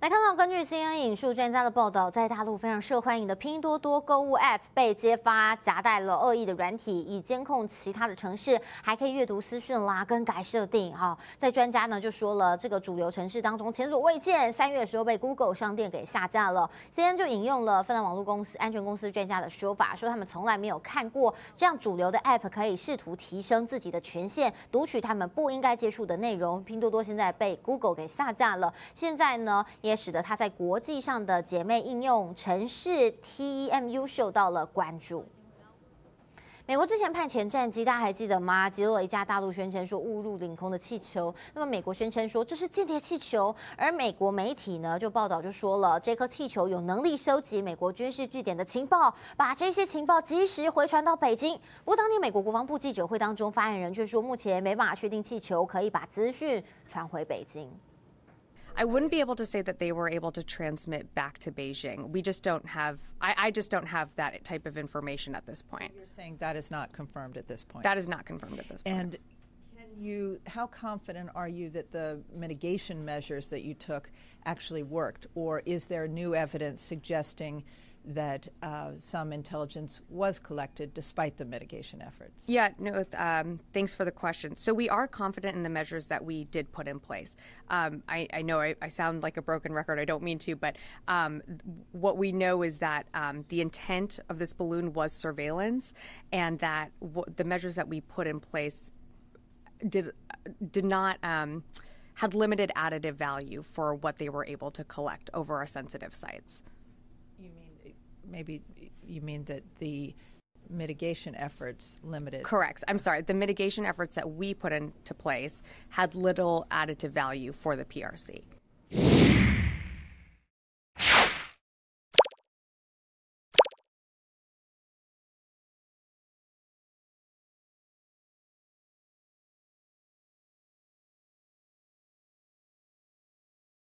来看到，根据 CN 引述专家的报道，在大陆非常受欢迎的拼多多购物 App 被揭发夹带了恶意的软体，以监控其他的城市，还可以阅读私讯啦，更改设定哈。在专家呢就说了，这个主流城市当中前所未见。三月的时候被 Google 商店给下架了。CN 就引用了芬兰网络公司安全公司专家的说法，说他们从来没有看过这样主流的 App 可以试图提升自己的权限，读取他们不应该接触的内容。拼多多现在被 Google 给下架了，现在呢？也使得他在国际上的姐妹应用城市 TEMU 受到了关注。美国之前派遣战机，大家还记得吗？击落一架大陆宣称说误入领空的气球。那么美国宣称说这是间谍气球，而美国媒体呢就报道就说了，这颗气球有能力收集美国军事据点的情报，把这些情报及时回传到北京。不过当年美国国防部记者会当中，发言人却说目前没办法确定气球可以把资讯传回北京。I wouldn't be able to say that they were able to transmit back to Beijing. We just don't have, I, I just don't have that type of information at this point. So you're saying that is not confirmed at this point? That is not confirmed at this point. And you how confident are you that the mitigation measures that you took actually worked or is there new evidence suggesting that uh, some intelligence was collected despite the mitigation efforts? Yeah, no, um, thanks for the question. So we are confident in the measures that we did put in place. Um, I, I, know I, I, sound like a broken record, I don't mean to, but um, what we know is that um, the intent of this balloon was surveillance and that w- the measures that we put in place did, did not um, had limited additive value for what they were able to collect over our sensitive sites. You mean maybe you mean that the mitigation efforts limited. Correct. I'm sorry. The mitigation efforts that we put into place had little additive value for the PRC.